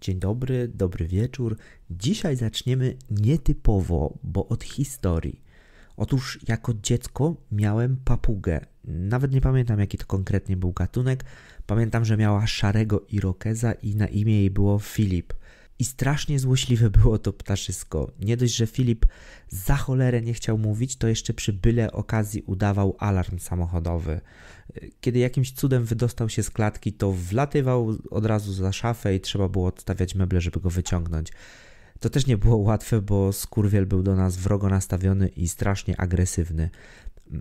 Dzień dobry, dobry wieczór. Dzisiaj zaczniemy nietypowo, bo od historii. Otóż jako dziecko miałem papugę. Nawet nie pamiętam jaki to konkretnie był gatunek. Pamiętam, że miała szarego irokeza i na imię jej było Filip. I strasznie złośliwe było to ptaszysko. Nie dość, że Filip za cholerę nie chciał mówić, to jeszcze przy byle okazji udawał alarm samochodowy. Kiedy jakimś cudem wydostał się z klatki, to wlatywał od razu za szafę i trzeba było odstawiać meble, żeby go wyciągnąć. To też nie było łatwe, bo skurwiel był do nas wrogo nastawiony i strasznie agresywny.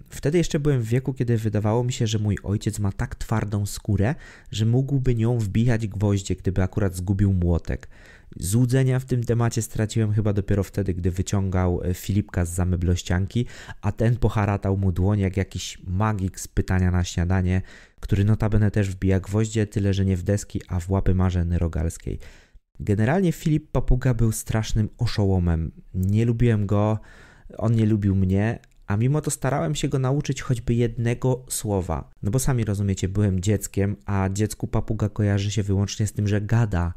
Wtedy jeszcze byłem w wieku, kiedy wydawało mi się, że mój ojciec ma tak twardą skórę, że mógłby nią wbijać gwoździe, gdyby akurat zgubił młotek. Złudzenia w tym temacie straciłem chyba dopiero wtedy, gdy wyciągał e, Filipka z zamyblościanki, a ten poharatał mu dłoń jak jakiś magik z pytania na śniadanie, który notabene też wbija gwoździe, tyle że nie w deski, a w łapy Marzeny Rogalskiej. Generalnie Filip Papuga był strasznym oszołomem. Nie lubiłem go, on nie lubił mnie, a mimo to starałem się go nauczyć choćby jednego słowa. No bo sami rozumiecie, byłem dzieckiem, a dziecku papuga kojarzy się wyłącznie z tym, że gada –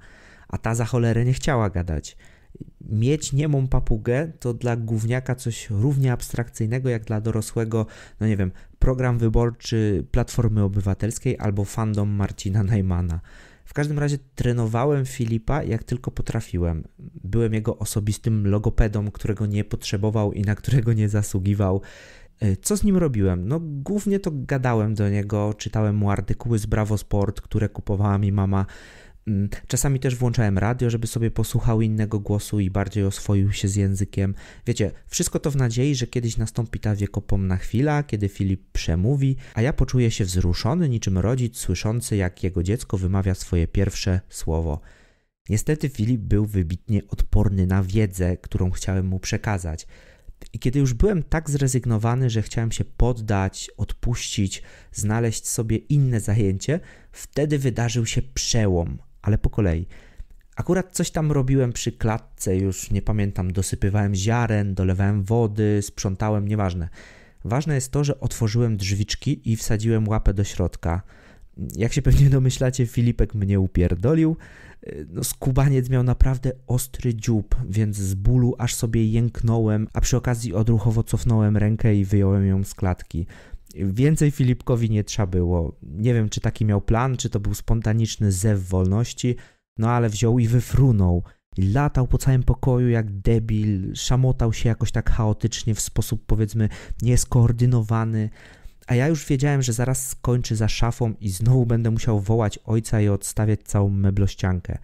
a ta za cholerę nie chciała gadać. Mieć niemą papugę to dla gówniaka coś równie abstrakcyjnego jak dla dorosłego, no nie wiem, program wyborczy Platformy Obywatelskiej albo fandom Marcina Najmana. W każdym razie trenowałem Filipa jak tylko potrafiłem. Byłem jego osobistym logopedą, którego nie potrzebował i na którego nie zasługiwał. E, co z nim robiłem? No głównie to gadałem do niego, czytałem mu artykuły z Bravo Sport, które kupowała mi mama. Mm, czasami też włączałem radio, żeby sobie posłuchał innego głosu i bardziej oswoił się z językiem. Wiecie, wszystko to w nadziei, że kiedyś nastąpi ta wiekopomna chwila, kiedy Filip przemówi, a ja poczuję się wzruszony, niczym rodzic słyszący, jak jego dziecko wymawia swoje pierwsze słowo. Niestety Filip był wybitnie odporny na wiedzę, którą chciałem mu przekazać. I kiedy już byłem tak zrezygnowany, że chciałem się poddać, odpuścić, znaleźć sobie inne zajęcie, wtedy wydarzył się przełom ale po kolei. Akurat coś tam robiłem przy klatce, już nie pamiętam, dosypywałem ziaren, dolewałem wody, sprzątałem, nieważne. Ważne jest to, że otworzyłem drzwiczki i wsadziłem łapę do środka. Jak się pewnie domyślacie, Filipek mnie upierdolił. No, skubaniec miał naprawdę ostry dziób, więc z bólu aż sobie jęknąłem, a przy okazji odruchowo cofnąłem rękę i wyjąłem ją z klatki. Więcej Filipkowi nie trzeba było. Nie wiem, czy taki miał plan, czy to był spontaniczny zew wolności, no ale wziął i wyfrunął. Latał po całym pokoju jak debil, szamotał się jakoś tak chaotycznie, w sposób powiedzmy nieskoordynowany. A ja już wiedziałem, że zaraz skończy za szafą i znowu będę musiał wołać ojca i odstawiać całą meblościankę.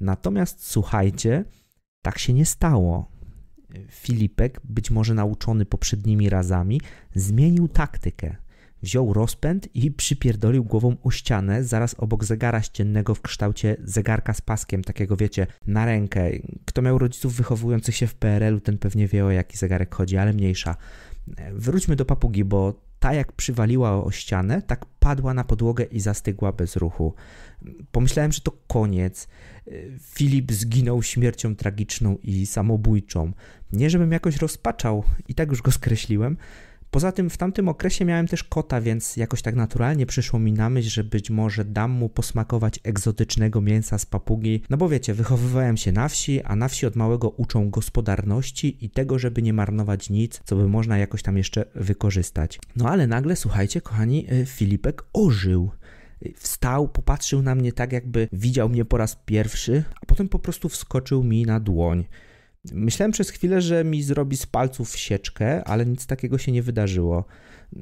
Natomiast słuchajcie, tak się nie stało. Filipek, być może nauczony poprzednimi razami, zmienił taktykę. Wziął rozpęd i przypierdolił głową o ścianę zaraz obok zegara ściennego w kształcie zegarka z paskiem, takiego wiecie, na rękę. Kto miał rodziców wychowujących się w PRL-u, ten pewnie wie o jaki zegarek chodzi, ale mniejsza. Wróćmy do papugi, bo ta jak przywaliła o ścianę, tak padła na podłogę i zastygła bez ruchu. Pomyślałem, że to koniec. Filip zginął śmiercią tragiczną i samobójczą. Nie żebym jakoś rozpaczał, i tak już go skreśliłem, Poza tym w tamtym okresie miałem też kota, więc jakoś tak naturalnie przyszło mi na myśl, że być może dam mu posmakować egzotycznego mięsa z papugi. No bo wiecie, wychowywałem się na wsi, a na wsi od małego uczą gospodarności i tego, żeby nie marnować nic, co by można jakoś tam jeszcze wykorzystać. No ale nagle, słuchajcie, kochani, y, Filipek ożył. Y, wstał, popatrzył na mnie tak, jakby widział mnie po raz pierwszy, a potem po prostu wskoczył mi na dłoń. Myślałem przez chwilę, że mi zrobi z palców sieczkę, ale nic takiego się nie wydarzyło.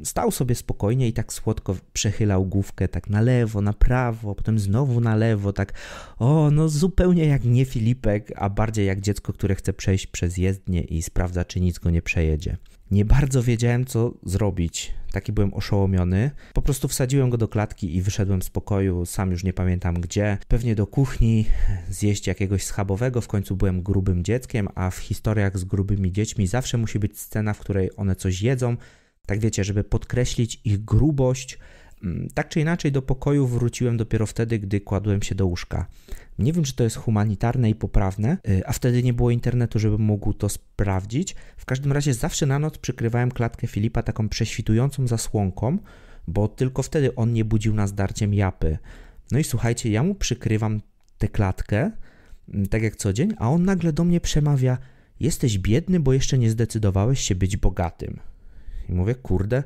Stał sobie spokojnie i tak słodko przechylał główkę tak na lewo, na prawo, potem znowu na lewo, tak o, no zupełnie jak nie Filipek, a bardziej jak dziecko, które chce przejść przez jezdnię i sprawdza, czy nic go nie przejedzie. Nie bardzo wiedziałem, co zrobić. Taki byłem oszołomiony. Po prostu wsadziłem go do klatki i wyszedłem z pokoju, sam już nie pamiętam gdzie. Pewnie do kuchni, zjeść jakiegoś schabowego. W końcu byłem grubym dzieckiem, a w historiach z grubymi dziećmi zawsze musi być scena, w której one coś jedzą. Tak wiecie, żeby podkreślić ich grubość. Mm, tak czy inaczej, do pokoju wróciłem dopiero wtedy, gdy kładłem się do łóżka. Nie wiem, czy to jest humanitarne i poprawne, y, a wtedy nie było internetu, żebym mógł to sprawdzić. W każdym razie zawsze na noc przykrywałem klatkę Filipa taką prześwitującą zasłonką, bo tylko wtedy on nie budził nas darciem japy. No i słuchajcie, ja mu przykrywam tę klatkę, mm, tak jak co dzień, a on nagle do mnie przemawia: Jesteś biedny, bo jeszcze nie zdecydowałeś się być bogatym. I mówię: Kurde,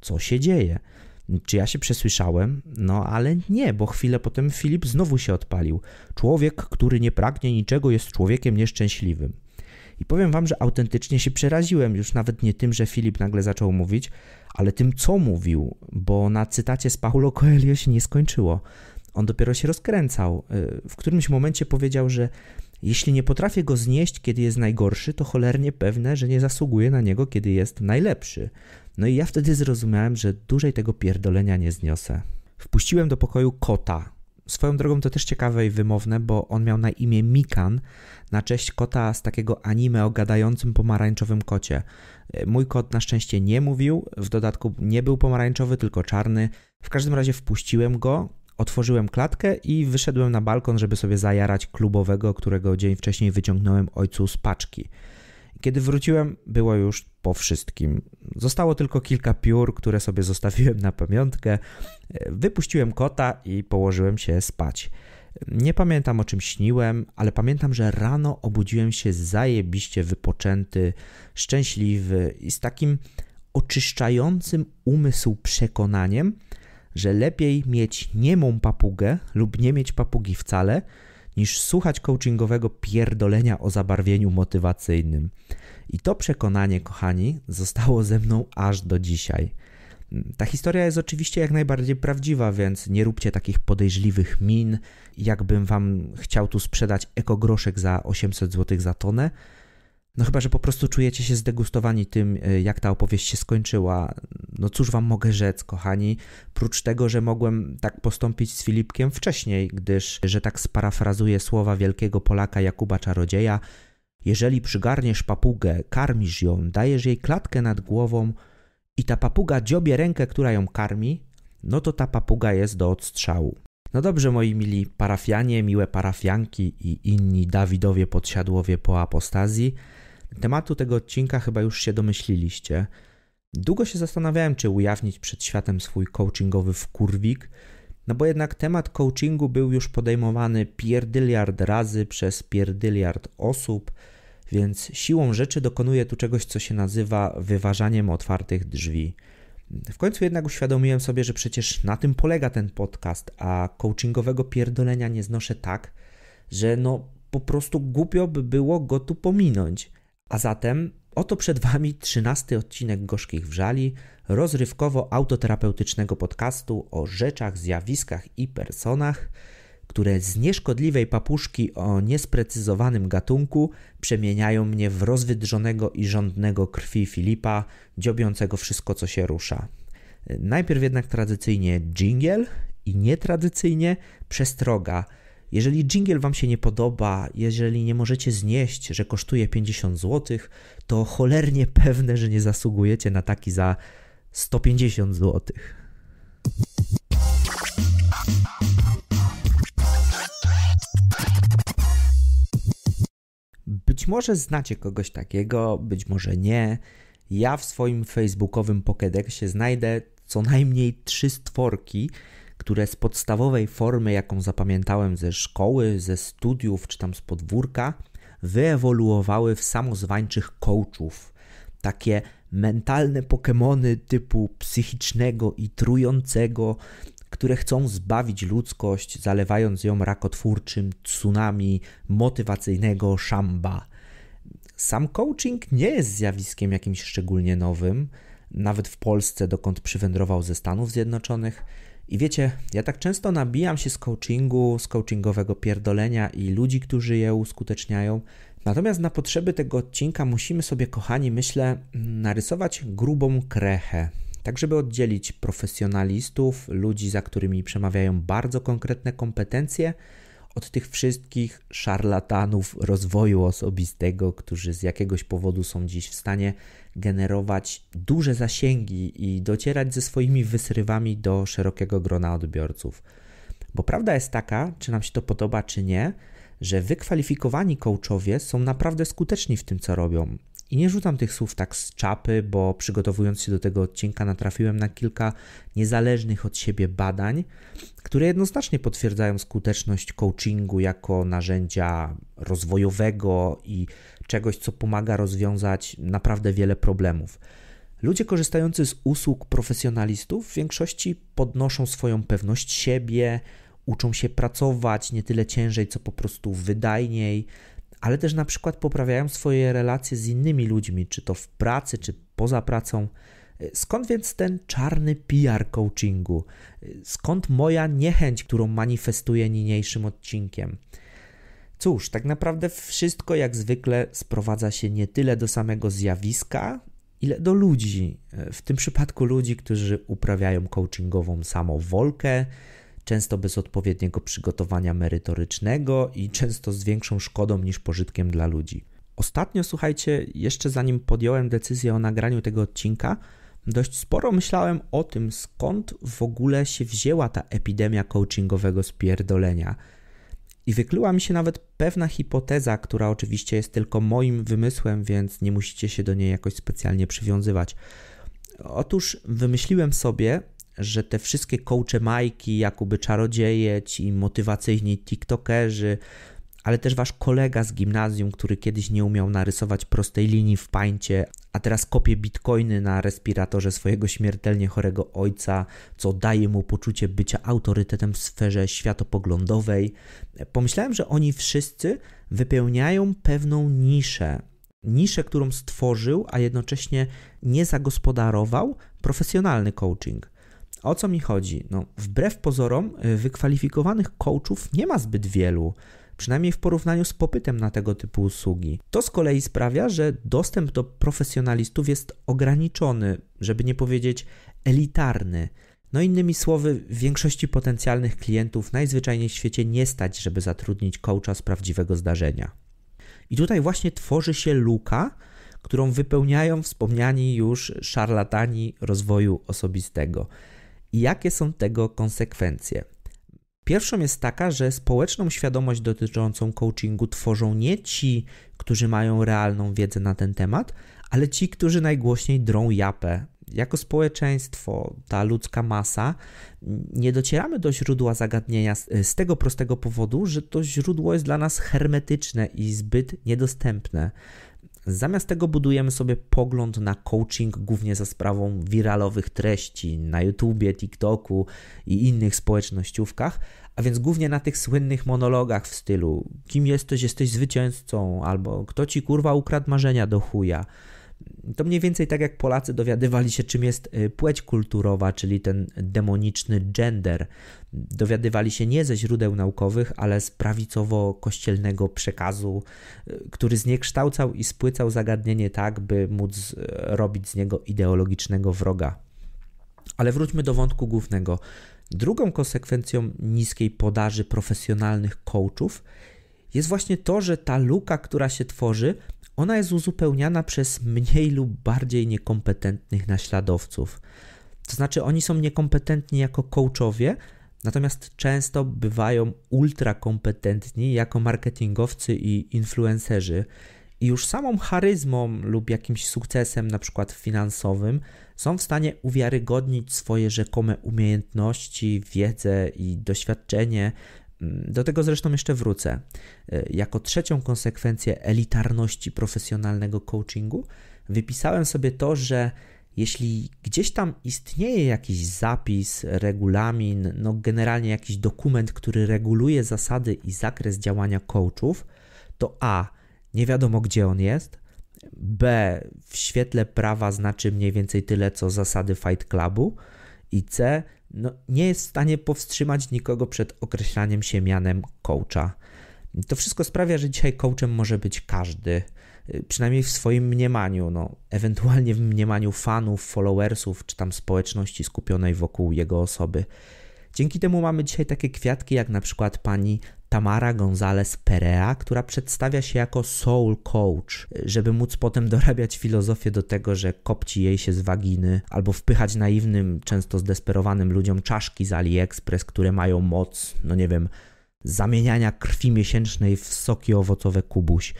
co się dzieje? Czy ja się przesłyszałem? No ale nie, bo chwilę potem Filip znowu się odpalił. Człowiek, który nie pragnie niczego, jest człowiekiem nieszczęśliwym. I powiem wam, że autentycznie się przeraziłem już nawet nie tym, że Filip nagle zaczął mówić, ale tym, co mówił, bo na cytacie z Paulo Coelho się nie skończyło. On dopiero się rozkręcał. Y, w którymś momencie powiedział, że jeśli nie potrafię go znieść, kiedy jest najgorszy, to cholernie pewne, że nie zasługuję na niego, kiedy jest najlepszy. No i ja wtedy zrozumiałem, że dłużej tego pierdolenia nie zniosę. Wpuściłem do pokoju kota. Swoją drogą to też ciekawe i wymowne, bo on miał na imię Mikan, na cześć kota z takiego anime o gadającym pomarańczowym kocie. E, mój kot na szczęście nie mówił, w dodatku nie był pomarańczowy, tylko czarny. W każdym razie wpuściłem go, Otworzyłem klatkę i wyszedłem na balkon, żeby sobie zajarać klubowego, którego dzień wcześniej wyciągnąłem ojcu z paczki. Kiedy wróciłem, było już po wszystkim. Zostało tylko kilka piór, które sobie zostawiłem na pamiątkę. Wypuściłem kota i położyłem się spać. Nie pamiętam o czym śniłem, ale pamiętam, że rano obudziłem się zajebiście wypoczęty, szczęśliwy i z takim oczyszczającym umysł przekonaniem, że lepiej mieć niemą papugę lub nie mieć papugi wcale, niż słuchać coachingowego pierdolenia o zabarwieniu motywacyjnym. I to przekonanie, kochani, zostało ze mną aż do dzisiaj. Ta historia jest oczywiście jak najbardziej prawdziwa, więc nie róbcie takich podejrzliwych min, jakbym wam chciał tu sprzedać ekogroszek za 800 zł za tonę, no chyba, że po prostu czujecie się zdegustowani tym, e, jak ta opowieść się skończyła. No cóż wam mogę rzec, kochani, prócz tego, że mogłem tak postąpić z Filipkiem wcześniej, gdyż, że tak sparafrazuję słowa wielkiego Polaka Jakuba Czarodzieja, jeżeli przygarniesz papugę, karmisz ją, dajesz jej klatkę nad głową i ta papuga dziobie rękę, która ją karmi, no to ta papuga jest do odstrzału. No dobrze, moi mili parafianie, miłe parafianki i inni Dawidowie podsiadłowie po apostazji – Tematu tego odcinka chyba już się domyśliliście. Długo się zastanawiałem, czy ujawnić przed światem swój coachingowy wkurwik, no bo jednak temat coachingu był już podejmowany pierdyliard razy przez pierdyliard osób, więc siłą rzeczy dokonuję tu czegoś, co się nazywa wyważaniem otwartych drzwi. W końcu jednak uświadomiłem sobie, że przecież na tym polega ten podcast, a coachingowego pierdolenia nie znoszę tak, że no po prostu głupio by było go tu pominąć. A zatem oto przed Wami trzynasty odcinek Gorzkich Wrzali, rozrywkowo-autoterapeutycznego podcastu o rzeczach, zjawiskach i personach, które z nieszkodliwej papuszki o niesprecyzowanym gatunku przemieniają mnie w rozwydrzonego i żądnego krwi Filipa, dziobiącego wszystko, co się rusza. Najpierw jednak tradycyjnie dżingiel i nietradycyjnie przestroga – jeżeli jingle Wam się nie podoba, jeżeli nie możecie znieść, że kosztuje 50 zł, to cholernie pewne, że nie zasługujecie na taki za 150 zł. Być może znacie kogoś takiego, być może nie. Ja w swoim facebookowym pokedexie znajdę co najmniej trzy stworki, które z podstawowej formy, jaką zapamiętałem ze szkoły, ze studiów czy tam z podwórka, wyewoluowały w samozwańczych coachów. Takie mentalne pokemony typu psychicznego i trującego, które chcą zbawić ludzkość, zalewając ją rakotwórczym tsunami motywacyjnego szamba. Sam coaching nie jest zjawiskiem jakimś szczególnie nowym, nawet w Polsce, dokąd przywędrował ze Stanów Zjednoczonych. I wiecie, ja tak często nabijam się z coachingu, z coachingowego pierdolenia i ludzi, którzy je uskuteczniają. Natomiast na potrzeby tego odcinka musimy sobie, kochani, myślę, narysować grubą krechę, tak żeby oddzielić profesjonalistów, ludzi, za którymi przemawiają bardzo konkretne kompetencje, od tych wszystkich szarlatanów rozwoju osobistego, którzy z jakiegoś powodu są dziś w stanie generować duże zasięgi i docierać ze swoimi wysrywami do szerokiego grona odbiorców. Bo prawda jest taka, czy nam się to podoba, czy nie, że wykwalifikowani coachowie są naprawdę skuteczni w tym, co robią. I nie rzucam tych słów tak z czapy, bo przygotowując się do tego odcinka, natrafiłem na kilka niezależnych od siebie badań, które jednoznacznie potwierdzają skuteczność coachingu jako narzędzia rozwojowego i czegoś, co pomaga rozwiązać naprawdę wiele problemów. Ludzie korzystający z usług profesjonalistów w większości podnoszą swoją pewność siebie, uczą się pracować nie tyle ciężej, co po prostu wydajniej, ale też na przykład poprawiają swoje relacje z innymi ludźmi, czy to w pracy, czy poza pracą. E, skąd więc ten czarny PR coachingu? E, skąd moja niechęć, którą manifestuję niniejszym odcinkiem? Cóż, tak naprawdę wszystko jak zwykle sprowadza się nie tyle do samego zjawiska, ile do ludzi. E, w tym przypadku ludzi, którzy uprawiają coachingową samowolkę, często bez odpowiedniego przygotowania merytorycznego i często z większą szkodą niż pożytkiem dla ludzi. Ostatnio, słuchajcie, jeszcze zanim podjąłem decyzję o nagraniu tego odcinka, dość sporo myślałem o tym, skąd w ogóle się wzięła ta epidemia coachingowego spierdolenia. I wykluła mi się nawet pewna hipoteza, która oczywiście jest tylko moim wymysłem, więc nie musicie się do niej jakoś specjalnie przywiązywać. Otóż wymyśliłem sobie, że te wszystkie coache Majki, Jakuby Czarodzieje, ci motywacyjni tiktokerzy, ale też wasz kolega z gimnazjum, który kiedyś nie umiał narysować prostej linii w pańcie, a teraz kopie bitcoiny na respiratorze swojego śmiertelnie chorego ojca, co daje mu poczucie bycia autorytetem w sferze światopoglądowej. Pomyślałem, że oni wszyscy wypełniają pewną niszę. Niszę, którą stworzył, a jednocześnie nie zagospodarował profesjonalny coaching. O co mi chodzi? No, wbrew pozorom, y, wykwalifikowanych coachów nie ma zbyt wielu przynajmniej w porównaniu z popytem na tego typu usługi. To z kolei sprawia, że dostęp do profesjonalistów jest ograniczony, żeby nie powiedzieć elitarny. No innymi słowy, większości potencjalnych klientów najzwyczajniej w świecie nie stać, żeby zatrudnić coacha z prawdziwego zdarzenia. I tutaj właśnie tworzy się luka, którą wypełniają wspomniani już szarlatani rozwoju osobistego i jakie są tego konsekwencje. Pierwszą jest taka, że społeczną świadomość dotyczącą coachingu tworzą nie ci, którzy mają realną wiedzę na ten temat, ale ci, którzy najgłośniej drą japę. Jako społeczeństwo, ta ludzka masa, nie docieramy do źródła zagadnienia z tego prostego powodu, że to źródło jest dla nas hermetyczne i zbyt niedostępne. Zamiast tego budujemy sobie pogląd na coaching głównie za sprawą wiralowych treści na YouTubie, TikToku i innych społecznościówkach, a więc głównie na tych słynnych monologach w stylu kim jesteś, jesteś zwycięzcą albo kto ci kurwa ukradł marzenia do chuja. To mniej więcej tak jak Polacy dowiadywali się, czym jest y, płeć kulturowa, czyli ten demoniczny gender. Dowiadywali się nie ze źródeł naukowych, ale z prawicowo-kościelnego przekazu, y, który zniekształcał i spłycał zagadnienie tak, by móc y, robić z niego ideologicznego wroga. Ale wróćmy do wątku głównego. Drugą konsekwencją niskiej podaży profesjonalnych coachów jest właśnie to, że ta luka, która się tworzy, ona jest uzupełniana przez mniej lub bardziej niekompetentnych naśladowców. To znaczy, oni są niekompetentni jako coachowie, natomiast często bywają ultrakompetentni jako marketingowcy i influencerzy. I już samą charyzmą lub jakimś sukcesem, na przykład finansowym, są w stanie uwiarygodnić swoje rzekome umiejętności, wiedzę i doświadczenie Mm, do tego zresztą jeszcze wrócę. Y, jako trzecią konsekwencję elitarności profesjonalnego coachingu wypisałem sobie to, że jeśli gdzieś tam istnieje jakiś zapis, regulamin, no generalnie jakiś dokument, który reguluje zasady i zakres działania coachów, to A, nie wiadomo gdzie on jest, B, w świetle prawa znaczy mniej więcej tyle co zasady Fight Clubu i C, no, nie jest w stanie powstrzymać nikogo przed określaniem się mianem coacha. To wszystko sprawia, że dzisiaj coachem może być każdy, y, przynajmniej w swoim mniemaniu, no, ewentualnie w mniemaniu fanów, followersów czy tam społeczności skupionej wokół jego osoby. Dzięki temu mamy dzisiaj takie kwiatki jak na przykład pani Tamara Gonzales Perea, która przedstawia się jako soul coach, żeby móc potem dorabiać filozofię do tego, że kopci jej się z waginy, albo wpychać naiwnym, często zdesperowanym ludziom czaszki z AliExpress, które mają moc, no nie wiem, zamieniania krwi miesięcznej w soki owocowe kubuś.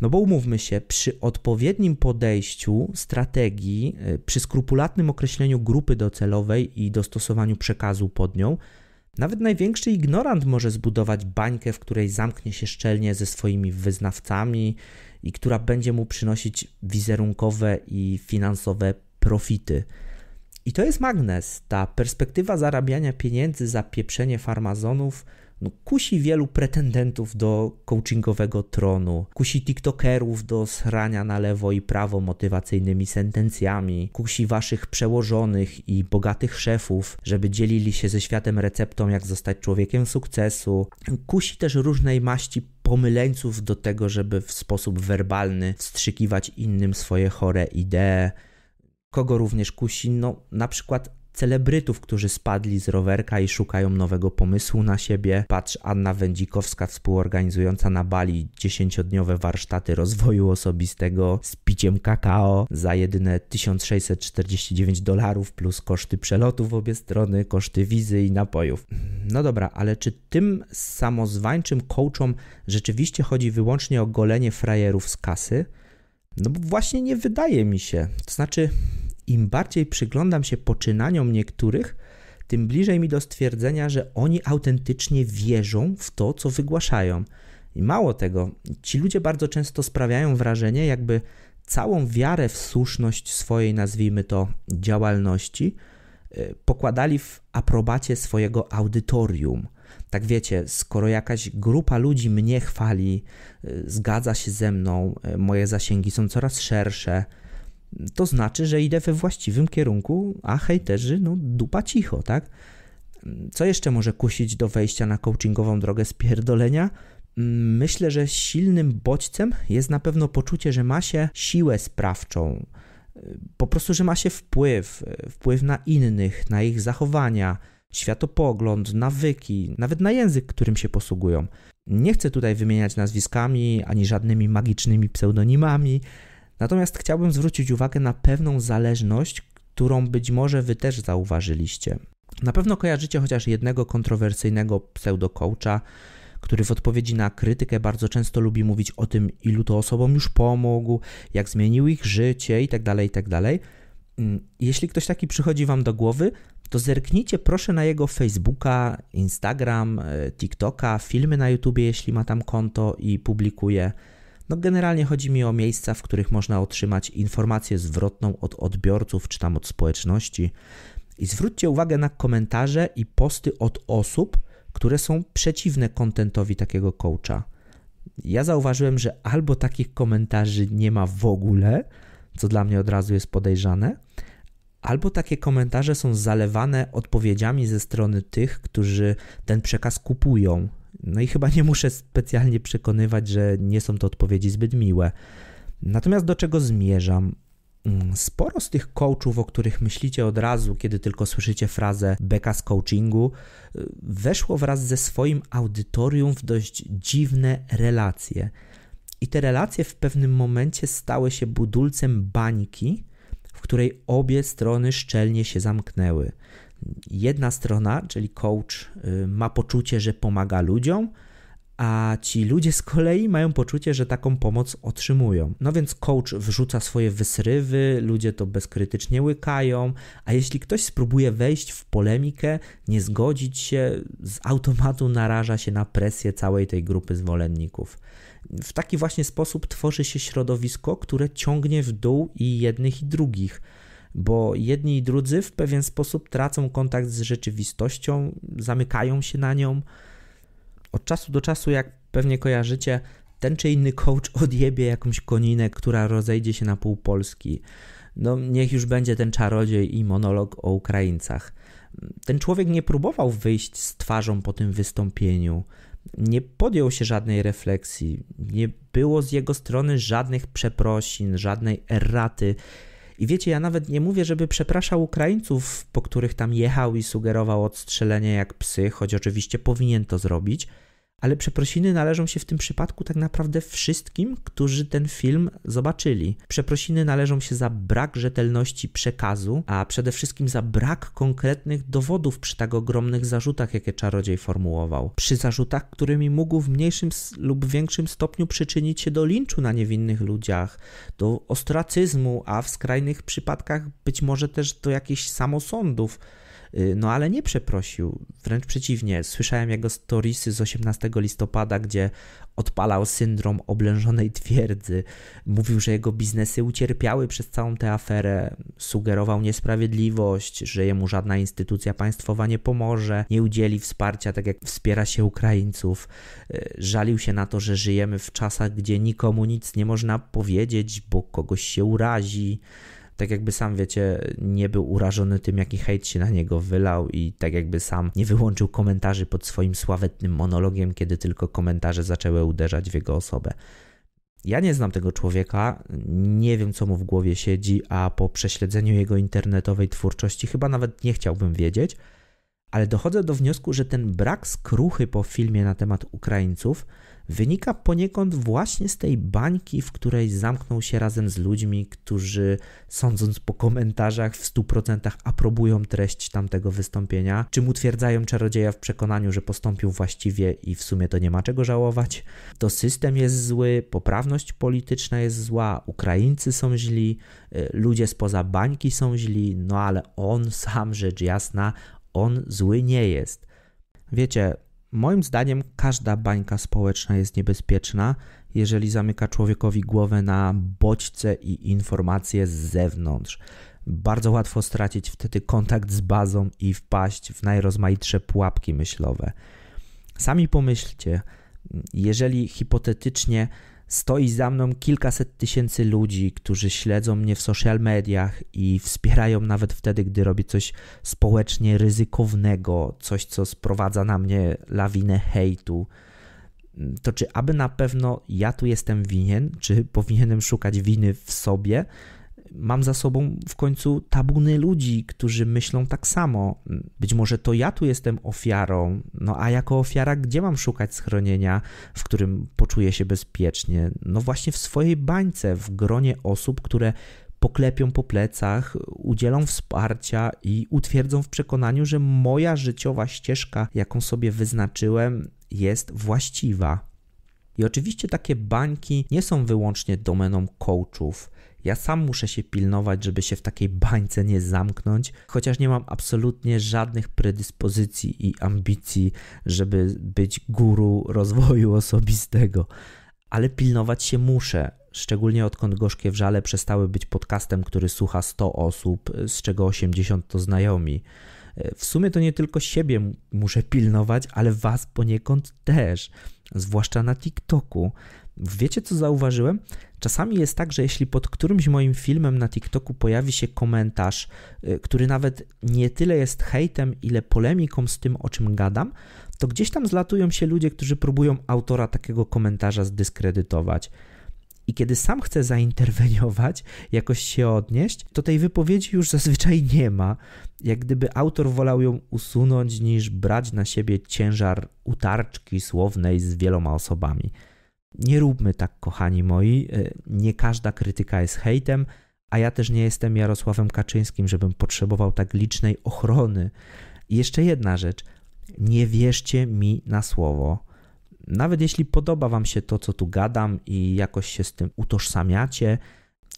No bo umówmy się, przy odpowiednim podejściu strategii, y, przy skrupulatnym określeniu grupy docelowej i dostosowaniu przekazu pod nią, nawet największy ignorant może zbudować bańkę, w której zamknie się szczelnie ze swoimi wyznawcami i która będzie mu przynosić wizerunkowe i finansowe profity. I to jest magnes, ta perspektywa zarabiania pieniędzy za pieprzenie farmazonów – no, kusi wielu pretendentów do coachingowego tronu, kusi TikTokerów do srania na lewo i prawo motywacyjnymi sentencjami, kusi waszych przełożonych i bogatych szefów, żeby dzielili się ze światem receptą, jak zostać człowiekiem sukcesu, kusi też różnej maści pomyleńców do tego, żeby w sposób werbalny wstrzykiwać innym swoje chore idee. Kogo również kusi, no na przykład celebrytów, którzy spadli z rowerka i szukają nowego pomysłu na siebie. Patrz, Anna Wędzikowska, współorganizująca na Bali dziesięciodniowe warsztaty rozwoju osobistego z piciem kakao za jedyne 1649 dolarów plus koszty przelotu w obie strony, koszty wizy i napojów. No dobra, ale czy tym samozwańczym coachom rzeczywiście chodzi wyłącznie o golenie frajerów z kasy? No bo właśnie nie wydaje mi się. To znaczy, im bardziej przyglądam się poczynaniom niektórych, tym bliżej mi do stwierdzenia, że oni autentycznie wierzą w to, co wygłaszają. I mało tego, ci ludzie bardzo często sprawiają wrażenie, jakby całą wiarę w słuszność swojej, nazwijmy to, działalności y, pokładali w aprobacie swojego audytorium. Tak wiecie, skoro jakaś grupa ludzi mnie chwali, y, zgadza się ze mną, y, moje zasięgi są coraz szersze, to znaczy, że idę we właściwym kierunku, a hejterzy, no dupa cicho, tak? Co jeszcze może kusić do wejścia na coachingową drogę spierdolenia? Myślę, że silnym bodźcem jest na pewno poczucie, że ma się siłę sprawczą. Po prostu, że ma się wpływ, wpływ na innych, na ich zachowania, światopogląd, nawyki, nawet na język, którym się posługują. Nie chcę tutaj wymieniać nazwiskami ani żadnymi magicznymi pseudonimami, Natomiast chciałbym zwrócić uwagę na pewną zależność, którą być może wy też zauważyliście. Na pewno kojarzycie chociaż jednego kontrowersyjnego pseudo-coacha, który w odpowiedzi na krytykę bardzo często lubi mówić o tym, ilu to osobom już pomógł, jak zmienił ich życie itd., tak itd. Tak mm, jeśli ktoś taki przychodzi wam do głowy, to zerknijcie proszę na jego Facebooka, Instagram, e, TikToka, filmy na YouTube, jeśli ma tam konto i publikuje. No generalnie chodzi mi o miejsca, w których można otrzymać informację zwrotną od odbiorców czy tam od społeczności. I zwróćcie uwagę na komentarze i posty od osób, które są przeciwne kontentowi takiego coacha. Ja zauważyłem, że albo takich komentarzy nie ma w ogóle, co dla mnie od razu jest podejrzane, albo takie komentarze są zalewane odpowiedziami ze strony tych, którzy ten przekaz kupują, no i chyba nie muszę specjalnie przekonywać, że nie są to odpowiedzi zbyt miłe. Natomiast do czego zmierzam? Mm, sporo z tych coachów, o których myślicie od razu, kiedy tylko słyszycie frazę beka z coachingu, y, weszło wraz ze swoim audytorium w dość dziwne relacje. I te relacje w pewnym momencie stały się budulcem bańki, w której obie strony szczelnie się zamknęły. Jedna strona, czyli coach, y, ma poczucie, że pomaga ludziom, a ci ludzie z kolei mają poczucie, że taką pomoc otrzymują. No więc coach wrzuca swoje wysrywy, ludzie to bezkrytycznie łykają, a jeśli ktoś spróbuje wejść w polemikę, nie zgodzić się, z automatu naraża się na presję całej tej grupy zwolenników. W taki właśnie sposób tworzy się środowisko, które ciągnie w dół i jednych i drugich bo jedni i drudzy w pewien sposób tracą kontakt z rzeczywistością, zamykają się na nią. Od czasu do czasu, jak pewnie kojarzycie, ten czy inny coach odjebie jakąś koninę, która rozejdzie się na pół Polski. No, niech już będzie ten czarodziej i monolog o Ukraińcach. Ten człowiek nie próbował wyjść z twarzą po tym wystąpieniu, nie podjął się żadnej refleksji, nie było z jego strony żadnych przeprosin, żadnej erraty, i wiecie, ja nawet nie mówię, żeby przepraszał Ukraińców, po których tam jechał i sugerował odstrzelenie jak psy, choć oczywiście powinien to zrobić – ale przeprosiny należą się w tym przypadku tak naprawdę wszystkim, którzy ten film zobaczyli. Przeprosiny należą się za brak rzetelności przekazu, a przede wszystkim za brak konkretnych dowodów przy tak ogromnych zarzutach, jakie czarodziej formułował. Przy zarzutach, którymi mógł w mniejszym lub większym stopniu przyczynić się do linczu na niewinnych ludziach, do ostracyzmu, a w skrajnych przypadkach być może też do jakichś samosądów Y, no ale nie przeprosił, wręcz przeciwnie. Słyszałem jego storiesy z 18 listopada, gdzie odpalał syndrom oblężonej twierdzy. Mówił, że jego biznesy ucierpiały przez całą tę aferę, sugerował niesprawiedliwość, że jemu żadna instytucja państwowa nie pomoże, nie udzieli wsparcia, tak jak wspiera się Ukraińców. Y, żalił się na to, że żyjemy w czasach, gdzie nikomu nic nie można powiedzieć, bo kogoś się urazi tak jakby sam, wiecie, nie był urażony tym, jaki hejt się na niego wylał i tak jakby sam nie wyłączył komentarzy pod swoim sławetnym monologiem, kiedy tylko komentarze zaczęły uderzać w jego osobę. Ja nie znam tego człowieka, nie wiem co mu w głowie siedzi, a po prześledzeniu jego internetowej twórczości chyba nawet nie chciałbym wiedzieć, ale dochodzę do wniosku, że ten brak skruchy po filmie na temat Ukraińców wynika poniekąd właśnie z tej bańki, w której zamknął się razem z ludźmi, którzy, sądząc po komentarzach, w 100% aprobują treść tamtego wystąpienia, czym utwierdzają czarodzieja w przekonaniu, że postąpił właściwie i w sumie to nie ma czego żałować. To system jest zły, poprawność polityczna jest zła, Ukraińcy są źli, y, ludzie spoza bańki są źli, no ale on sam, rzecz jasna, on zły nie jest. Wiecie, Moim zdaniem każda bańka społeczna jest niebezpieczna, jeżeli zamyka człowiekowi głowę na bodźce i informacje z zewnątrz. Bardzo łatwo stracić wtedy kontakt z bazą i wpaść w najrozmaitsze pułapki myślowe. Sami pomyślcie, jeżeli hipotetycznie Stoi za mną kilkaset tysięcy ludzi, którzy śledzą mnie w social mediach i wspierają nawet wtedy, gdy robię coś społecznie ryzykownego, coś, co sprowadza na mnie lawinę hejtu. To czy aby na pewno ja tu jestem winien, czy powinienem szukać winy w sobie? mam za sobą w końcu tabuny ludzi, którzy myślą tak samo. Być może to ja tu jestem ofiarą, no a jako ofiara, gdzie mam szukać schronienia, w którym poczuję się bezpiecznie? No właśnie w swojej bańce, w gronie osób, które poklepią po plecach, udzielą wsparcia i utwierdzą w przekonaniu, że moja życiowa ścieżka, jaką sobie wyznaczyłem, jest właściwa. I oczywiście takie bańki nie są wyłącznie domeną coachów. Ja sam muszę się pilnować, żeby się w takiej bańce nie zamknąć, chociaż nie mam absolutnie żadnych predyspozycji i ambicji, żeby być guru rozwoju osobistego. Ale pilnować się muszę, szczególnie odkąd gorzkie wrzale przestały być podcastem, który słucha 100 osób, z czego 80 to znajomi. W sumie to nie tylko siebie muszę pilnować, ale was poniekąd też, zwłaszcza na TikToku. Wiecie, co zauważyłem? Czasami jest tak, że jeśli pod którymś moim filmem na TikToku pojawi się komentarz, y, który nawet nie tyle jest hejtem, ile polemiką z tym, o czym gadam, to gdzieś tam zlatują się ludzie, którzy próbują autora takiego komentarza zdyskredytować. I kiedy sam chcę zainterweniować, jakoś się odnieść, to tej wypowiedzi już zazwyczaj nie ma. Jak gdyby autor wolał ją usunąć, niż brać na siebie ciężar utarczki słownej z wieloma osobami. Nie róbmy tak, kochani moi. E, nie każda krytyka jest hejtem, a ja też nie jestem Jarosławem Kaczyńskim, żebym potrzebował tak licznej ochrony. I jeszcze jedna rzecz. Nie wierzcie mi na słowo. Nawet jeśli podoba Wam się to, co tu gadam i jakoś się z tym utożsamiacie,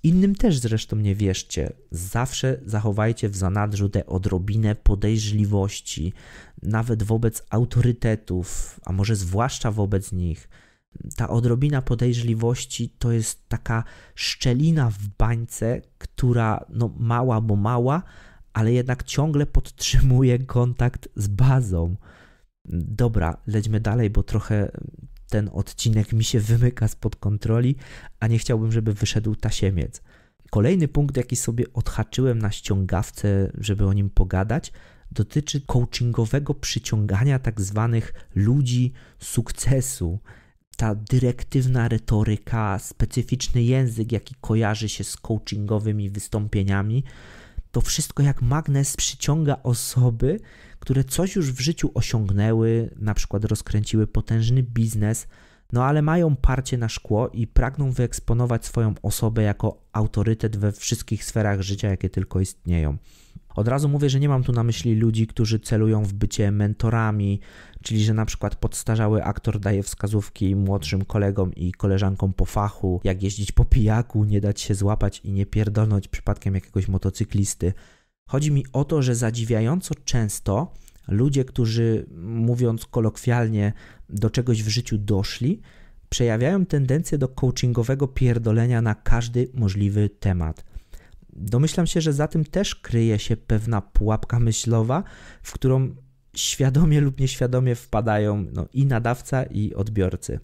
innym też zresztą nie wierzcie. Zawsze zachowajcie w zanadrzu tę odrobinę podejrzliwości, nawet wobec autorytetów, a może zwłaszcza wobec nich ta odrobina podejrzliwości to jest taka szczelina w bańce, która no mała, bo mała, ale jednak ciągle podtrzymuje kontakt z bazą. Dobra, lećmy dalej, bo trochę ten odcinek mi się wymyka spod kontroli, a nie chciałbym, żeby wyszedł tasiemiec. Kolejny punkt, jaki sobie odhaczyłem na ściągawce, żeby o nim pogadać, dotyczy coachingowego przyciągania tak zwanych ludzi sukcesu ta dyrektywna retoryka, specyficzny język, jaki kojarzy się z coachingowymi wystąpieniami, to wszystko jak magnes przyciąga osoby, które coś już w życiu osiągnęły, na przykład rozkręciły potężny biznes, no ale mają parcie na szkło i pragną wyeksponować swoją osobę jako autorytet we wszystkich sferach życia, jakie tylko istnieją. Od razu mówię, że nie mam tu na myśli ludzi, którzy celują w bycie mentorami, czyli że na przykład podstarzały aktor daje wskazówki młodszym kolegom i koleżankom po fachu, jak jeździć po pijaku, nie dać się złapać i nie pierdolnąć przypadkiem jakiegoś motocyklisty. Chodzi mi o to, że zadziwiająco często ludzie, którzy mówiąc kolokwialnie do czegoś w życiu doszli, przejawiają tendencję do coachingowego pierdolenia na każdy możliwy temat. Domyślam się, że za tym też kryje się pewna pułapka myślowa, w którą świadomie lub nieświadomie wpadają no, i nadawca, i odbiorcy.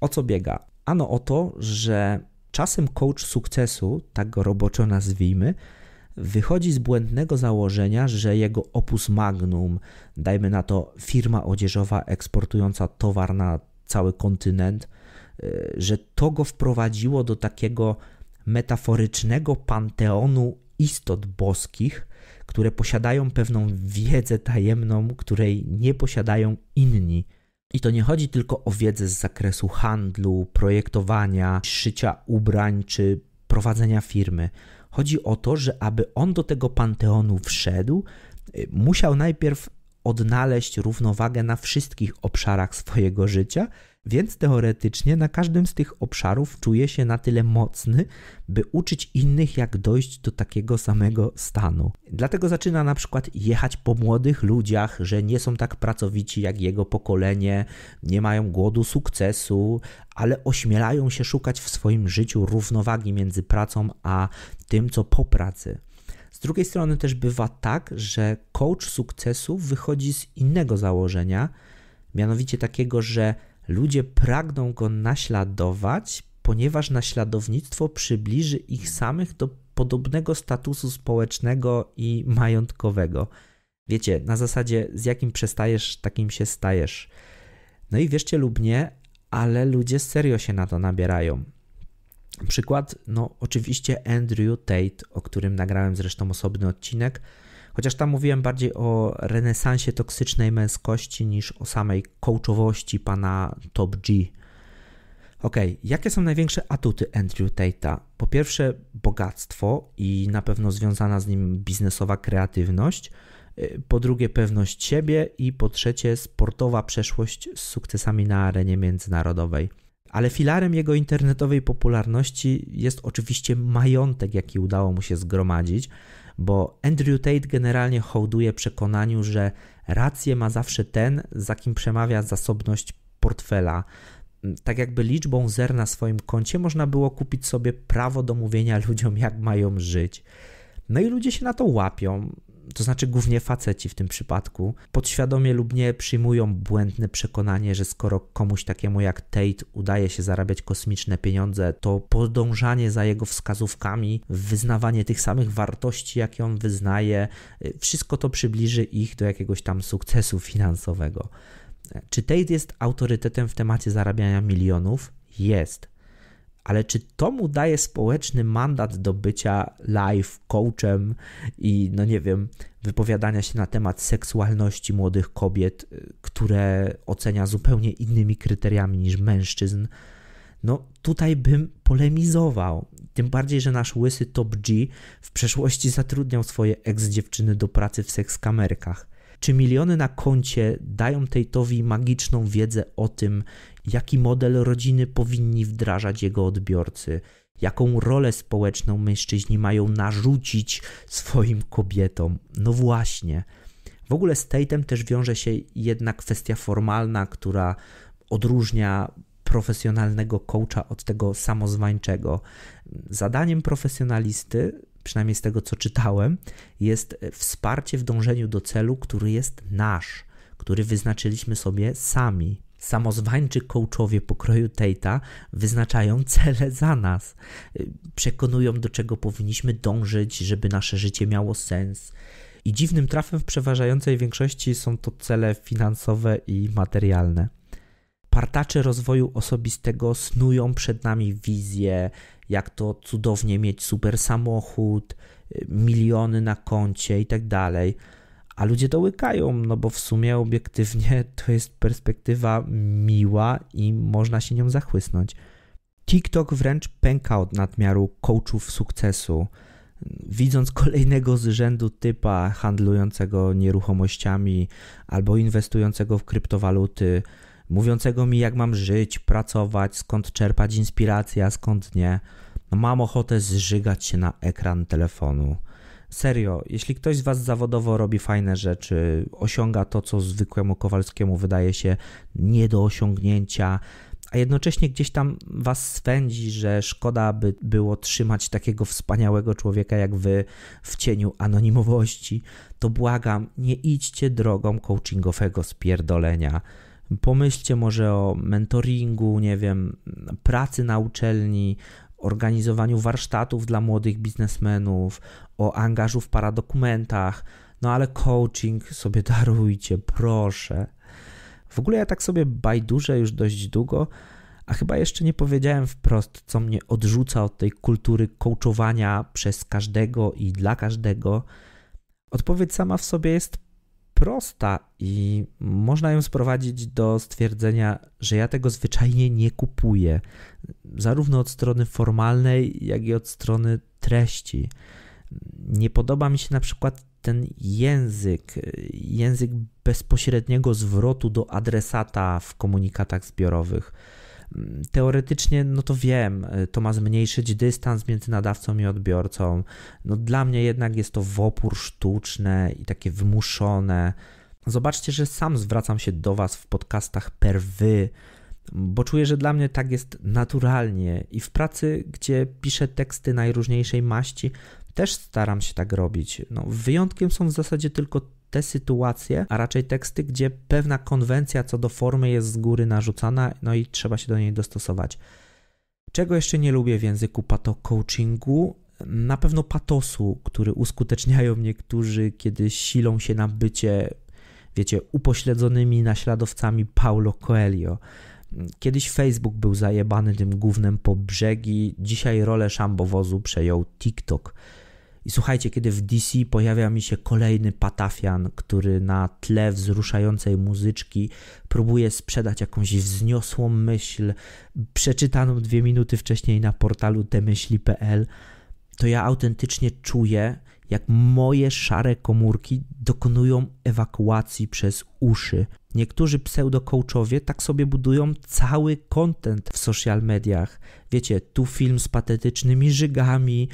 O co biega? Ano o to, że czasem coach sukcesu, tak go roboczo nazwijmy, wychodzi z błędnego założenia, że jego opus magnum, dajmy na to firma odzieżowa eksportująca towar na cały kontynent, y, że to go wprowadziło do takiego metaforycznego panteonu istot boskich, które posiadają pewną wiedzę tajemną, której nie posiadają inni. I to nie chodzi tylko o wiedzę z zakresu handlu, projektowania, szycia ubrań czy prowadzenia firmy. Chodzi o to, że aby on do tego panteonu wszedł, y, musiał najpierw odnaleźć równowagę na wszystkich obszarach swojego życia, więc teoretycznie na każdym z tych obszarów czuje się na tyle mocny, by uczyć innych, jak dojść do takiego samego stanu. Dlatego zaczyna na przykład jechać po młodych ludziach, że nie są tak pracowici jak jego pokolenie, nie mają głodu sukcesu, ale ośmielają się szukać w swoim życiu równowagi między pracą a tym, co po pracy. Z drugiej strony też bywa tak, że coach sukcesu wychodzi z innego założenia, mianowicie takiego, że ludzie pragną go naśladować, ponieważ naśladownictwo przybliży ich samych do podobnego statusu społecznego i majątkowego. Wiecie, na zasadzie z jakim przestajesz, takim się stajesz. No i wierzcie lub nie, ale ludzie serio się na to nabierają. Przykład, no oczywiście Andrew Tate, o którym nagrałem zresztą osobny odcinek, chociaż tam mówiłem bardziej o renesansie toksycznej męskości niż o samej coachowości pana Top G. Ok, jakie są największe atuty Andrew Tate'a? Po pierwsze bogactwo i na pewno związana z nim biznesowa kreatywność, y, po drugie pewność siebie i po trzecie sportowa przeszłość z sukcesami na arenie międzynarodowej ale filarem jego internetowej popularności jest oczywiście majątek, jaki udało mu się zgromadzić, bo Andrew Tate generalnie hołduje przekonaniu, że rację ma zawsze ten, za kim przemawia zasobność portfela. Tak jakby liczbą zer na swoim koncie można było kupić sobie prawo do mówienia ludziom, jak mają żyć. No i ludzie się na to łapią to znaczy głównie faceci w tym przypadku, podświadomie lub nie przyjmują błędne przekonanie, że skoro komuś takiemu jak Tate udaje się zarabiać kosmiczne pieniądze, to podążanie za jego wskazówkami, wyznawanie tych samych wartości, jakie on wyznaje, y, wszystko to przybliży ich do jakiegoś tam sukcesu finansowego. Czy Tate jest autorytetem w temacie zarabiania milionów? Jest ale czy to mu daje społeczny mandat do bycia live coachem i, no nie wiem, wypowiadania się na temat seksualności młodych kobiet, y, które ocenia zupełnie innymi kryteriami niż mężczyzn? No, tutaj bym polemizował. Tym bardziej, że nasz łysy Top G w przeszłości zatrudniał swoje ex-dziewczyny do pracy w sekskamerkach. Czy miliony na koncie dają Tate'owi magiczną wiedzę o tym, jaki model rodziny powinni wdrażać jego odbiorcy? Jaką rolę społeczną mężczyźni mają narzucić swoim kobietom? No właśnie. W ogóle z Tate'em też wiąże się jedna kwestia formalna, która odróżnia profesjonalnego coacha od tego samozwańczego. Zadaniem profesjonalisty przynajmniej z tego co czytałem, jest e, wsparcie w dążeniu do celu, który jest nasz, który wyznaczyliśmy sobie sami. Samozwańczy coachowie pokroju Tate'a wyznaczają cele za nas, e, przekonują do czego powinniśmy dążyć, żeby nasze życie miało sens. I dziwnym trafem w przeważającej większości są to cele finansowe i materialne. Partacze rozwoju osobistego snują przed nami wizje, jak to cudownie mieć super samochód, y, miliony na koncie i tak dalej. A ludzie to łykają, no bo w sumie obiektywnie to jest perspektywa miła i można się nią zachłysnąć. TikTok wręcz pęka od nadmiaru coachów sukcesu. Widząc kolejnego z rzędu typa handlującego nieruchomościami albo inwestującego w kryptowaluty, mówiącego mi, jak mam żyć, pracować, skąd czerpać inspirację, a skąd nie. No mam ochotę zżygać się na ekran telefonu. Serio, jeśli ktoś z Was zawodowo robi fajne rzeczy, osiąga to, co zwykłemu Kowalskiemu wydaje się nie do osiągnięcia, a jednocześnie gdzieś tam was swędzi, że szkoda by było trzymać takiego wspaniałego człowieka jak wy w cieniu anonimowości, to błagam, nie idźcie drogą coachingowego spierdolenia. Pomyślcie może o mentoringu, nie wiem, pracy na uczelni, organizowaniu warsztatów dla młodych biznesmenów, o angażu w paradokumentach, no ale coaching sobie darujcie, proszę. W ogóle ja tak sobie bajdurzę już dość długo, a chyba jeszcze nie powiedziałem wprost, co mnie odrzuca od tej kultury coachowania przez każdego i dla każdego. Odpowiedź sama w sobie jest prosta i można ją sprowadzić do stwierdzenia, że ja tego zwyczajnie nie kupuję, zarówno od strony formalnej, jak i od strony treści. Nie podoba mi się na przykład ten język, język bezpośredniego zwrotu do adresata w komunikatach zbiorowych. Mm, teoretycznie, no to wiem, y, to ma zmniejszyć dystans między nadawcą i odbiorcą. No dla mnie jednak jest to w opór sztuczne i takie wymuszone. Zobaczcie, że sam zwracam się do Was w podcastach per wy, bo czuję, że dla mnie tak jest naturalnie i w pracy, gdzie piszę teksty najróżniejszej maści, też staram się tak robić. No, wyjątkiem są w zasadzie tylko te sytuacje, a raczej teksty, gdzie pewna konwencja co do formy jest z góry narzucana, no i trzeba się do niej dostosować. Czego jeszcze nie lubię w języku pato-coachingu? Na pewno patosu, który uskuteczniają niektórzy, kiedy silą się na bycie, wiecie, upośledzonymi naśladowcami Paulo Coelho. Kiedyś Facebook był zajebany tym głównym po brzegi, dzisiaj rolę szambowozu przejął TikTok. I słuchajcie, kiedy w DC pojawia mi się kolejny patafian, który na tle wzruszającej muzyczki próbuje sprzedać jakąś wzniosłą myśl, przeczytaną dwie minuty wcześniej na portalu temyśli.pl, to ja autentycznie czuję, jak moje szare komórki dokonują ewakuacji przez uszy. Niektórzy pseudo-coachowie tak sobie budują cały content w social mediach. Wiecie, tu film z patetycznymi żygami,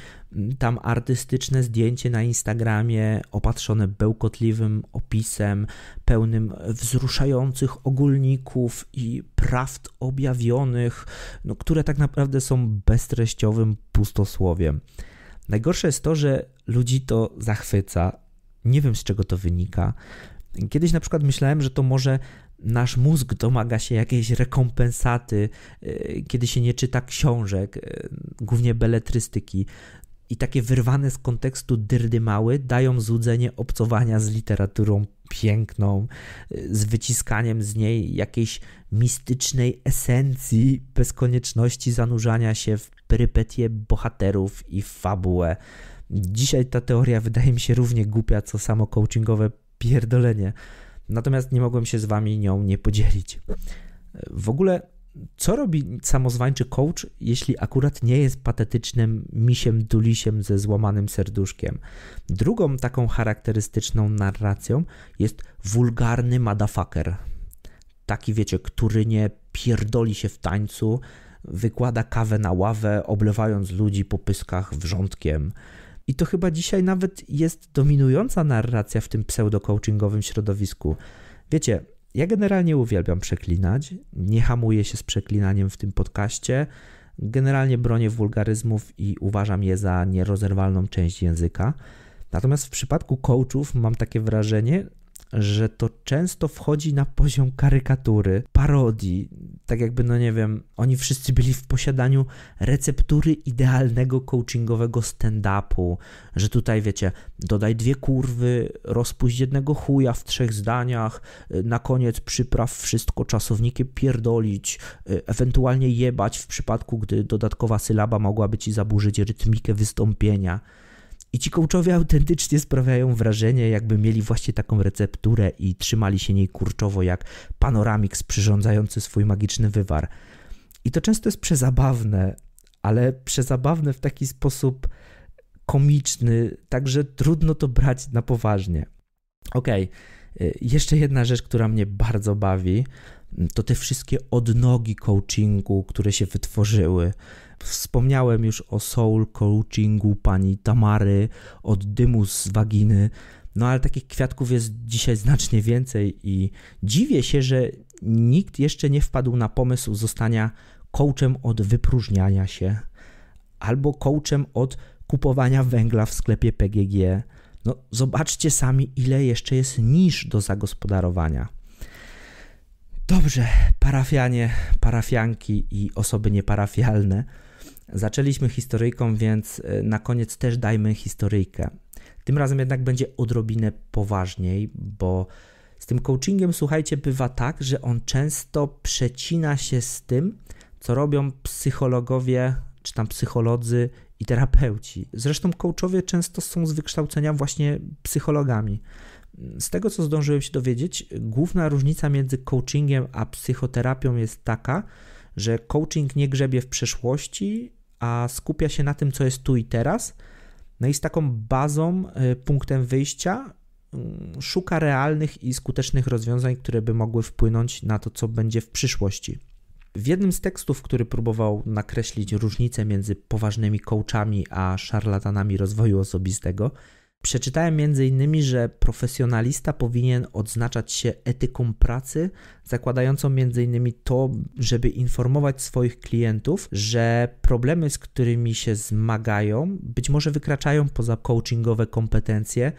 tam artystyczne zdjęcie na Instagramie opatrzone bełkotliwym opisem, pełnym wzruszających ogólników i prawd objawionych, no, które tak naprawdę są beztreściowym pustosłowiem. Najgorsze jest to, że ludzi to zachwyca. Nie wiem z czego to wynika. Kiedyś na przykład myślałem, że to może nasz mózg domaga się jakiejś rekompensaty, e, kiedy się nie czyta książek, e, głównie beletrystyki. I takie wyrwane z kontekstu dyrdymały dają złudzenie obcowania z literaturą piękną, e, z wyciskaniem z niej jakiejś mistycznej esencji, bez konieczności zanurzania się w perypetie bohaterów i fabułę. Dzisiaj ta teoria wydaje mi się równie głupia, co samo coachingowe pierdolenie. Natomiast nie mogłem się z wami nią nie podzielić. W ogóle, co robi samozwańczy coach, jeśli akurat nie jest patetycznym misiem dulisiem ze złamanym serduszkiem? Drugą taką charakterystyczną narracją jest wulgarny motherfucker. Taki, wiecie, który nie pierdoli się w tańcu, wykłada kawę na ławę, oblewając ludzi po pyskach wrzątkiem. I to chyba dzisiaj nawet jest dominująca narracja w tym pseudo-coachingowym środowisku. Wiecie, ja generalnie uwielbiam przeklinać, nie hamuję się z przeklinaniem w tym podcaście. Generalnie bronię wulgaryzmów i uważam je za nierozerwalną część języka. Natomiast w przypadku coachów mam takie wrażenie, że to często wchodzi na poziom karykatury, parodii, tak jakby, no nie wiem, oni wszyscy byli w posiadaniu receptury idealnego coachingowego stand-upu, że tutaj, wiecie, dodaj dwie kurwy, rozpuść jednego chuja w trzech zdaniach, y, na koniec przypraw wszystko czasownikiem pierdolić, y, ewentualnie jebać w przypadku, gdy dodatkowa sylaba mogłaby ci zaburzyć rytmikę wystąpienia. I ci coachowie autentycznie sprawiają wrażenie, jakby mieli właśnie taką recepturę i trzymali się niej kurczowo jak panoramik sprzyrządzający swój magiczny wywar. I to często jest przezabawne, ale przezabawne w taki sposób komiczny, także trudno to brać na poważnie. Okej, okay. jeszcze jedna rzecz, która mnie bardzo bawi, to te wszystkie odnogi coachingu, które się wytworzyły Wspomniałem już o soul coachingu pani Tamary, od dymu z waginy. No ale takich kwiatków jest dzisiaj znacznie więcej i dziwię się, że nikt jeszcze nie wpadł na pomysł zostania coachem od wypróżniania się albo coachem od kupowania węgla w sklepie PGG. No zobaczcie sami, ile jeszcze jest niż do zagospodarowania. Dobrze, parafianie, parafianki i osoby nieparafialne – Zaczęliśmy historyjką, więc e, na koniec też dajmy historyjkę. Tym razem jednak będzie odrobinę poważniej, bo z tym coachingiem, słuchajcie, bywa tak, że on często przecina się z tym, co robią psychologowie, czy tam psycholodzy i terapeuci. Zresztą coachowie często są z wykształcenia właśnie psychologami. Z tego, co zdążyłem się dowiedzieć, główna różnica między coachingiem a psychoterapią jest taka, że coaching nie grzebie w przeszłości a skupia się na tym, co jest tu i teraz. No i z taką bazą, y, punktem wyjścia mm, szuka realnych i skutecznych rozwiązań, które by mogły wpłynąć na to, co będzie w przyszłości. W jednym z tekstów, który próbował nakreślić różnicę między poważnymi coachami a szarlatanami rozwoju osobistego, Przeczytałem m.in., że profesjonalista powinien odznaczać się etyką pracy, zakładającą m.in. to, żeby informować swoich klientów, że problemy, z którymi się zmagają, być może wykraczają poza coachingowe kompetencje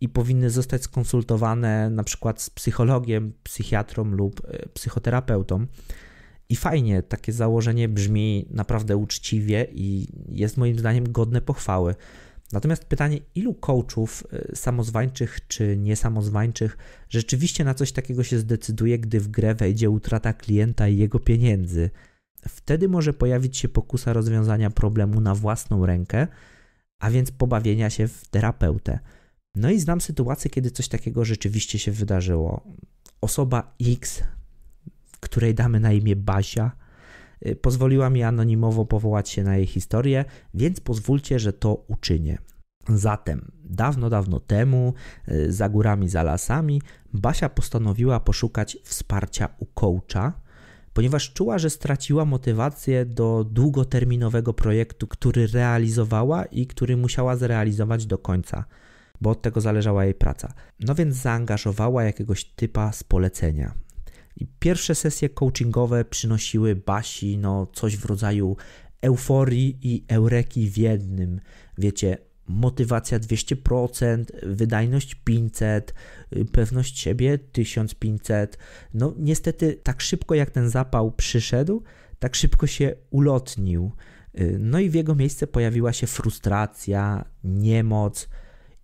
i powinny zostać skonsultowane na przykład z psychologiem, psychiatrą lub e, psychoterapeutą. I fajnie, takie założenie brzmi naprawdę uczciwie i jest moim zdaniem godne pochwały. Natomiast pytanie, ilu coachów y, samozwańczych czy niesamozwańczych rzeczywiście na coś takiego się zdecyduje, gdy w grę wejdzie utrata klienta i jego pieniędzy? Wtedy może pojawić się pokusa rozwiązania problemu na własną rękę, a więc pobawienia się w terapeutę. No i znam sytuację, kiedy coś takiego rzeczywiście się wydarzyło. Osoba X, której damy na imię Basia, Y, pozwoliła mi anonimowo powołać się na jej historię, więc pozwólcie, że to uczynię. Zatem, dawno, dawno temu, y, za górami, za lasami, Basia postanowiła poszukać wsparcia u coacha, ponieważ czuła, że straciła motywację do długoterminowego projektu, który realizowała i który musiała zrealizować do końca, bo od tego zależała jej praca. No więc zaangażowała jakiegoś typa z polecenia. I pierwsze sesje coachingowe przynosiły Basi no, coś w rodzaju euforii i eureki w jednym. Wiecie, motywacja 200%, wydajność 500, y, pewność siebie 1500. No niestety tak szybko jak ten zapał przyszedł, tak szybko się ulotnił. Y, no i w jego miejsce pojawiła się frustracja, niemoc,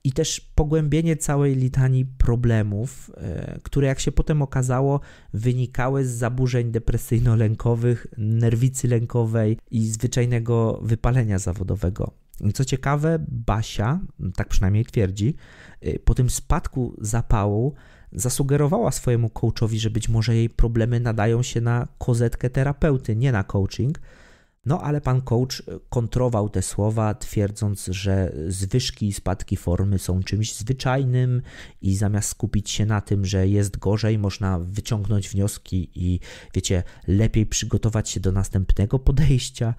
i też pogłębienie całej litanii problemów, e, które jak się potem okazało, wynikały z zaburzeń depresyjno-lękowych, nerwicy lękowej i zwyczajnego wypalenia zawodowego. Co ciekawe, Basia, tak przynajmniej twierdzi, e, po tym spadku zapału zasugerowała swojemu coachowi, że być może jej problemy nadają się na kozetkę terapeuty, nie na coaching no ale pan coach e, kontrował te słowa, twierdząc, że zwyżki i spadki formy są czymś zwyczajnym i zamiast skupić się na tym, że jest gorzej, można wyciągnąć wnioski i wiecie, lepiej przygotować się do następnego podejścia.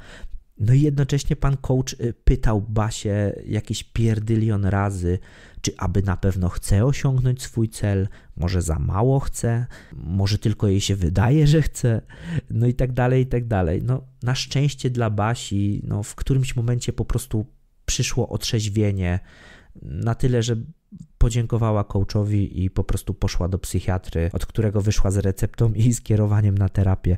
No i jednocześnie pan coach y, pytał Basię jakieś pierdylion razy, czy aby na pewno chce osiągnąć swój cel, może za mało chce, może tylko jej się wydaje, że chce, no i tak dalej, i tak dalej. No, na szczęście dla Basi, no, w którymś momencie po prostu przyszło otrzeźwienie na tyle, że podziękowała coachowi i po prostu poszła do psychiatry, od którego wyszła z receptą i skierowaniem na terapię.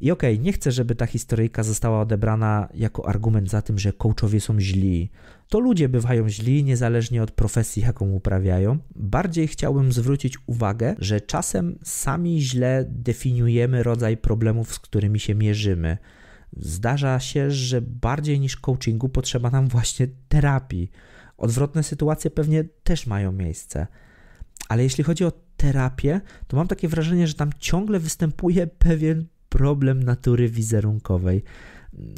I okej, okay, nie chcę, żeby ta historyjka została odebrana jako argument za tym, że coachowie są źli. To ludzie bywają źli, niezależnie od profesji, jaką uprawiają. Bardziej chciałbym zwrócić uwagę, że czasem sami źle definiujemy rodzaj problemów, z którymi się mierzymy. Zdarza się, że bardziej niż coachingu potrzeba nam właśnie terapii. Odwrotne sytuacje pewnie też mają miejsce. Ale jeśli chodzi o terapię, to mam takie wrażenie, że tam ciągle występuje pewien problem natury wizerunkowej.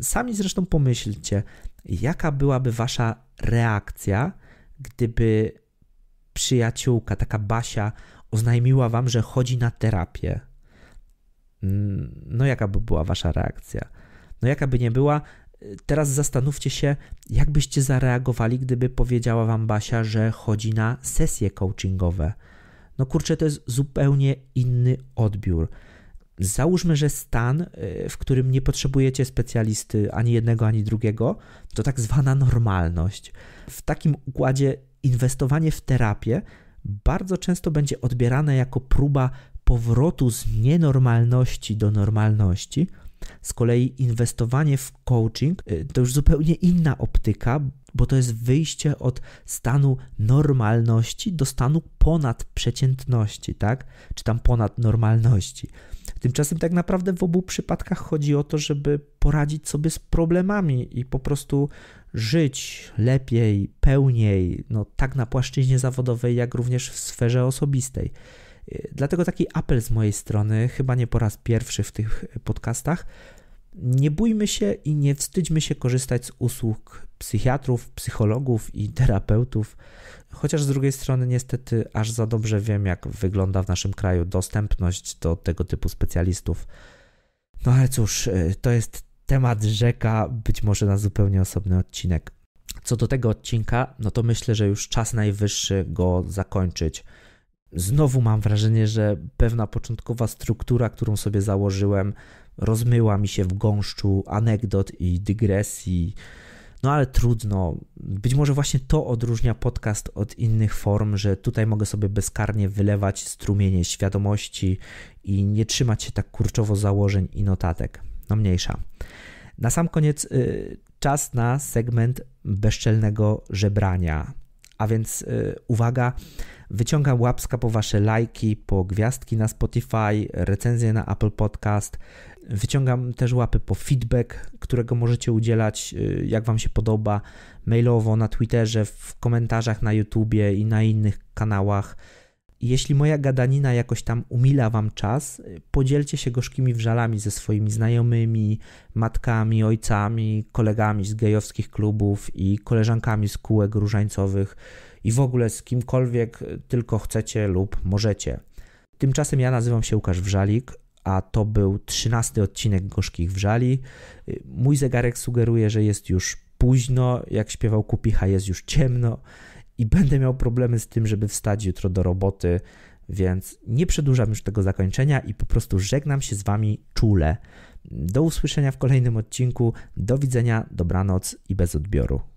Sami zresztą pomyślcie, jaka byłaby wasza reakcja, gdyby przyjaciółka, taka Basia, oznajmiła wam, że chodzi na terapię. Mm, no, jaka by była wasza reakcja? No, jaka by nie była, teraz zastanówcie się, jak byście zareagowali, gdyby powiedziała wam Basia, że chodzi na sesje coachingowe. No kurczę, to jest zupełnie inny odbiór. Załóżmy, że stan, y, w którym nie potrzebujecie specjalisty ani jednego, ani drugiego, to tak zwana normalność. W takim układzie inwestowanie w terapię bardzo często będzie odbierane jako próba powrotu z nienormalności do normalności, z kolei inwestowanie w coaching y, to już zupełnie inna optyka, bo to jest wyjście od stanu normalności do stanu ponad przeciętności, tak? Czy tam ponad normalności. Tymczasem tak naprawdę w obu przypadkach chodzi o to, żeby poradzić sobie z problemami i po prostu żyć lepiej, pełniej, no tak na płaszczyźnie zawodowej, jak również w sferze osobistej. Y, dlatego taki apel z mojej strony, chyba nie po raz pierwszy w tych podcastach. Nie bójmy się i nie wstydźmy się korzystać z usług psychiatrów, psychologów i terapeutów, chociaż z drugiej strony niestety aż za dobrze wiem, jak wygląda w naszym kraju dostępność do tego typu specjalistów. No ale cóż, y, to jest temat rzeka, być może na zupełnie osobny odcinek. Co do tego odcinka, no to myślę, że już czas najwyższy go zakończyć znowu mam wrażenie, że pewna początkowa struktura, którą sobie założyłem, rozmyła mi się w gąszczu anegdot i dygresji. No ale trudno. Być może właśnie to odróżnia podcast od innych form, że tutaj mogę sobie bezkarnie wylewać strumienie świadomości i nie trzymać się tak kurczowo założeń i notatek. No mniejsza. Na sam koniec y, czas na segment bezczelnego żebrania. A więc y, uwaga, Wyciągam łapska po wasze lajki, po gwiazdki na Spotify, recenzje na Apple Podcast. Wyciągam też łapy po feedback, którego możecie udzielać, y, jak wam się podoba, mailowo, na Twitterze, w komentarzach na YouTubie i na innych kanałach. Jeśli moja gadanina jakoś tam umila wam czas, podzielcie się gorzkimi wrzalami ze swoimi znajomymi, matkami, ojcami, kolegami z gejowskich klubów i koleżankami z kółek różańcowych i w ogóle z kimkolwiek tylko chcecie lub możecie. Tymczasem ja nazywam się Łukasz Wrzalik, a to był trzynasty odcinek Gorzkich Wrzali. Mój zegarek sugeruje, że jest już późno, jak śpiewał Kupicha, jest już ciemno i będę miał problemy z tym, żeby wstać jutro do roboty, więc nie przedłużam już tego zakończenia i po prostu żegnam się z Wami czule. Do usłyszenia w kolejnym odcinku, do widzenia, dobranoc i bez odbioru.